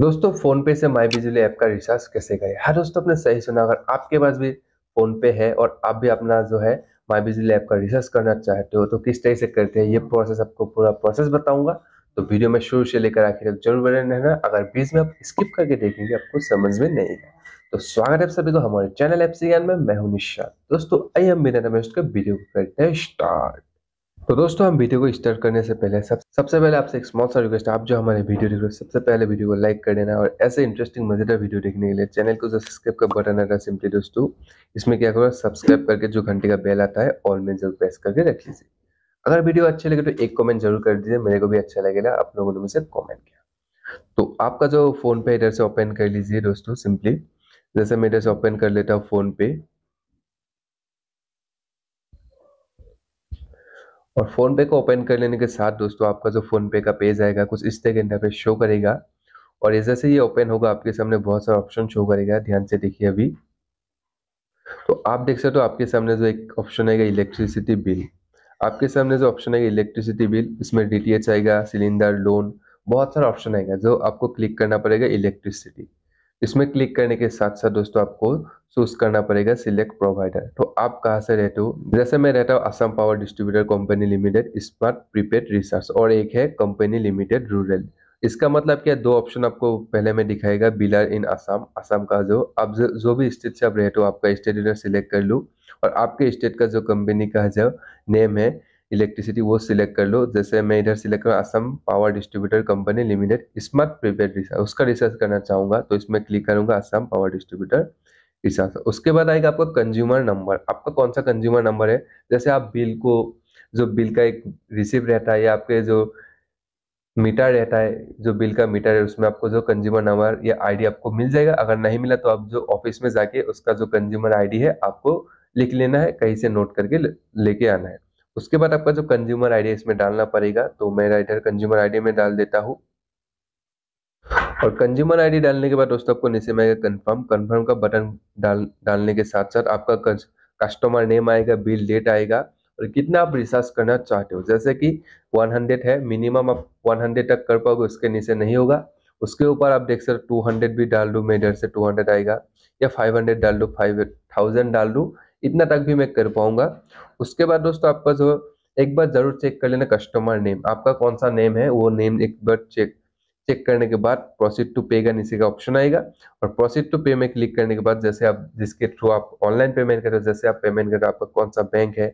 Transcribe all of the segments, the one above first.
दोस्तों फोन पे से माई बिजली ऐप का रिचार्ज कैसे करें हाँ दोस्तों आपने सही सुना अगर आपके पास भी फोन पे है और आप भी अपना जो है माई बिजली ऐप का रिचार्ज करना चाहते हो तो किस तरह से करते हैं ये प्रोसेस आपको पूरा प्रोसेस बताऊंगा तो वीडियो में शुरू से लेकर आखिर तक जरूर बने रहना अगर बीच में आप स्किप करके देखेंगे आपको समझ में नहीं आएगा तो स्वागत है सभी को हमारे चैनल एप्सियान में मैं हूं निशा दोस्तों आइए हम बिना वीडियो को करते हैं स्टार्ट तो दोस्तों हम वीडियो को स्टार्ट करने से पहले सब सबसे पहले आपसे एक स्मॉल सा रिक्वेस्ट आप जो हमारे वीडियो देख रहे हो सबसे पहले वीडियो को लाइक कर देना और ऐसे इंटरेस्टिंग मजेदार वीडियो देखने के लिए चैनल को जो सब्सक्राइब का बटन आता है सिंपली दोस्तों इसमें क्या करो सब्सक्राइब करके जो घंटे का बेल आता है ऑल में जरूर प्रेस करके रख लीजिए अगर वीडियो अच्छे लगे तो एक कॉमेंट जरूर कर दीजिए मेरे को भी अच्छा लगेगा आप लोगों ने मुझे कॉमेंट किया तो आपका जो फोन पे इधर से ओपन कर लीजिए दोस्तों सिंपली जैसे मैं इधर से ओपन कर लेता हूँ फोन पे और फ़ोन पे को ओपन कर लेने के साथ दोस्तों आपका जो फ़ोन पे का पेज आएगा कुछ इस तरह का इंटरफेस शो करेगा और ये जैसे ये ओपन होगा आपके सामने बहुत सारा ऑप्शन शो करेगा ध्यान से देखिए अभी तो आप देख सकते हो तो आपके सामने जो एक ऑप्शन आएगा इलेक्ट्रिसिटी बिल आपके सामने जो ऑप्शन आएगा इलेक्ट्रिसिटी बिल इसमें डी आएगा सिलेंडर लोन बहुत सारा ऑप्शन आएगा जो आपको क्लिक करना पड़ेगा इलेक्ट्रिसिटी इसमें क्लिक करने के साथ साथ दोस्तों आपको चूज करना पड़ेगा सिलेक्ट प्रोवाइडर तो आप कहाँ से रहते हो जैसे मैं रहता हूँ Assam power distributor company limited smart prepaid research और एक है कंपनी लिमिटेड रूरल इसका मतलब क्या दो ऑप्शन आपको पहले में दिखाएगा बिलर इन असम असम का जो आप जो, जो भी स्टेट से आप रहते हो आपका स्टेट सिलेक्ट कर लूँ और आपके स्टेट का जो कंपनी का जो नेम है इलेक्ट्रिसिटी वो सिलेक्ट कर लो जैसे मैं इधर सिलेक्ट करूँ Assam power distributor company limited smart prepaid recharge उसका रिसर्च करना चाहूँगा तो इसमें क्लिक करूँगा असम पावर डिस्ट्रीब्यूटर रिचार्ज उसके बाद आएगा आपका कंज्यूमर नंबर आपका कौन सा कंज्यूमर नंबर है जैसे आप बिल को जो बिल का एक रिसिप रहता है या आपके जो मीटर रहता है जो बिल का मीटर है उसमें आपको जो कंज्यूमर नंबर या आईडी आपको मिल जाएगा अगर नहीं मिला तो आप जो ऑफिस में जाके उसका जो कंज्यूमर आईडी है आपको लिख लेना है कहीं से नोट करके लेके आना है उसके बाद आपका जो कंज्यूमर आईडी इसमें डालना पड़ेगा तो मैं इधर कंज्यूमर आईडी में डाल देता हूँ और कंज्यूमर आईडी डालने के बाद दोस्तों आपको नीचे में आएगा कंफर्म कंफर्म का बटन डाल डालने के साथ साथ आपका कस्टमर नेम आएगा बिल डेट आएगा और कितना आप रिसार्ज करना चाहते हो जैसे कि 100 है मिनिमम आप 100 तक कर पाओगे उसके नीचे नहीं होगा उसके ऊपर आप देख सकते टू हंड्रेड भी डाल दूँ मैं इधर से टू आएगा या फाइव डाल दूँ फाइव डाल दूँ इतना तक भी मैं कर पाऊंगा उसके बाद दोस्तों आपका जो एक बार जरूर चेक कर लेना कस्टमर नेम आपका कौन सा नेम है वो नेम एक बार चेक चेक करने के बाद प्रोसीड टू पे का नीचे का ऑप्शन आएगा और प्रोसीड टू पे में क्लिक करने के बाद जैसे आप जिसके थ्रू आप ऑनलाइन पेमेंट कर रहे हो जैसे आप पेमेंट कर रहे हो आपका कौन सा बैंक है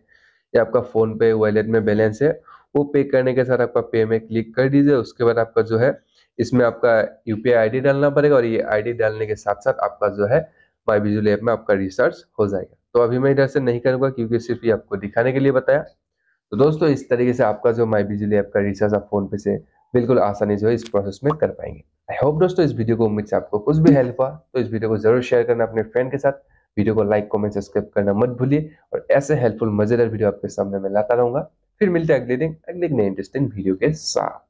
या आपका फोन पे वॉलेट में बैलेंस है वो पे करने के साथ आपका पे में क्लिक कर दीजिए उसके बाद आपका जो है इसमें आपका यू पी डालना पड़ेगा और ये आई डालने के साथ साथ आपका जो है माई बिजली ऐप में आपका रिसर्च हो जाएगा तो अभी मैं इधर से नहीं करूंगा क्योंकि सिर्फ ये आपको दिखाने के लिए बताया तो दोस्तों इस तरीके से आपका जो माई बिजली ऐप का रिचार्ज आप फोन पे से बिल्कुल आसानी जो है इस प्रोसेस में कर पाएंगे आई होप दोस्तों इस वीडियो को उम्मीद से आपको कुछ भी हेल्प हुआ तो इस वीडियो को जरूर शेयर करना अपने फ्रेंड के साथ वीडियो को लाइक कमेंट सब्सक्राइब करना मत भूलिए और ऐसे हेल्पफुल मजेदार वीडियो आपके सामने में लाता रहूंगा फिर मिलते हैं अगले दिन अगले नए इंटरेस्टिंग वीडियो के साथ